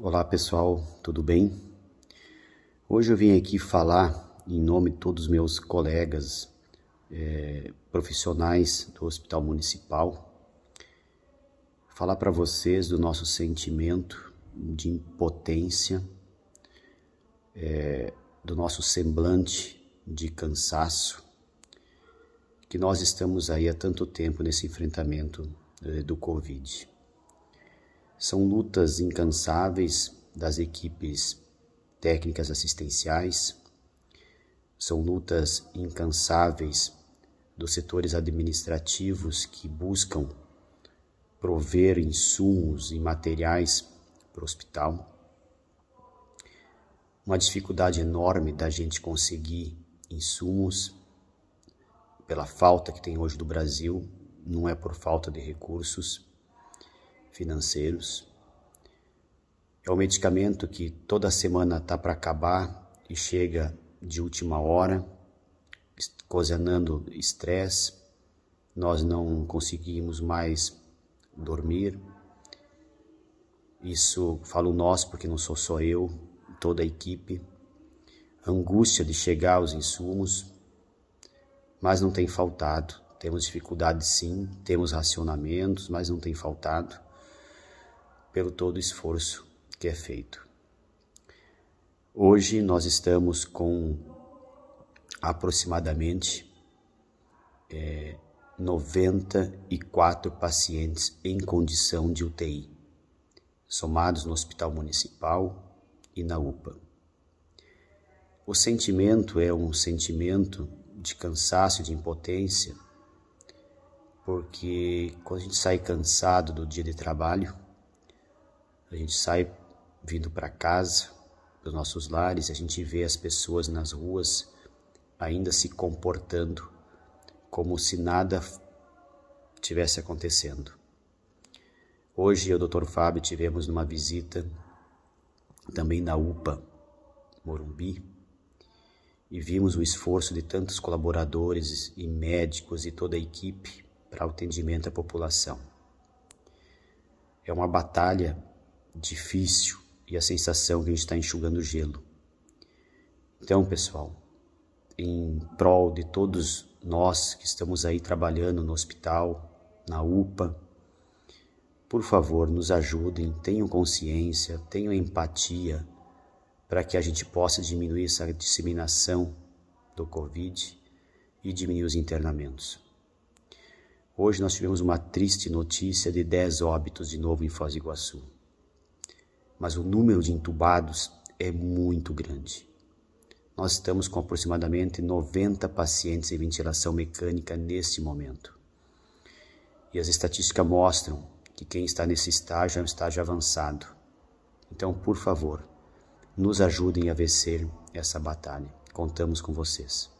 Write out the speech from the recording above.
Olá pessoal, tudo bem? Hoje eu vim aqui falar em nome de todos os meus colegas é, profissionais do Hospital Municipal, falar para vocês do nosso sentimento de impotência, é, do nosso semblante de cansaço, que nós estamos aí há tanto tempo nesse enfrentamento é, do Covid. São lutas incansáveis das equipes técnicas assistenciais, são lutas incansáveis dos setores administrativos que buscam prover insumos e materiais para o hospital. Uma dificuldade enorme da gente conseguir insumos pela falta que tem hoje do Brasil, não é por falta de recursos, financeiros. É um medicamento que toda semana tá para acabar e chega de última hora, cozinando estresse. Nós não conseguimos mais dormir. Isso falo nós porque não sou só eu, toda a equipe. Angústia de chegar aos insumos, mas não tem faltado. Temos dificuldade sim, temos racionamentos, mas não tem faltado pelo todo esforço que é feito. Hoje nós estamos com aproximadamente é, 94 pacientes em condição de UTI, somados no Hospital Municipal e na UPA. O sentimento é um sentimento de cansaço, de impotência, porque quando a gente sai cansado do dia de trabalho, a gente sai vindo para casa, dos nossos lares, a gente vê as pessoas nas ruas ainda se comportando como se nada tivesse acontecendo. Hoje eu e o Dr. Fábio tivemos numa visita também na UPA Morumbi e vimos o esforço de tantos colaboradores e médicos e toda a equipe para o atendimento à população. É uma batalha difícil e a sensação que a gente está enxugando gelo. Então, pessoal, em prol de todos nós que estamos aí trabalhando no hospital, na UPA, por favor, nos ajudem, tenham consciência, tenham empatia para que a gente possa diminuir essa disseminação do Covid e diminuir os internamentos. Hoje nós tivemos uma triste notícia de 10 óbitos de novo em Foz do Iguaçu mas o número de entubados é muito grande. Nós estamos com aproximadamente 90 pacientes em ventilação mecânica neste momento. E as estatísticas mostram que quem está nesse estágio é um estágio avançado. Então, por favor, nos ajudem a vencer essa batalha. Contamos com vocês.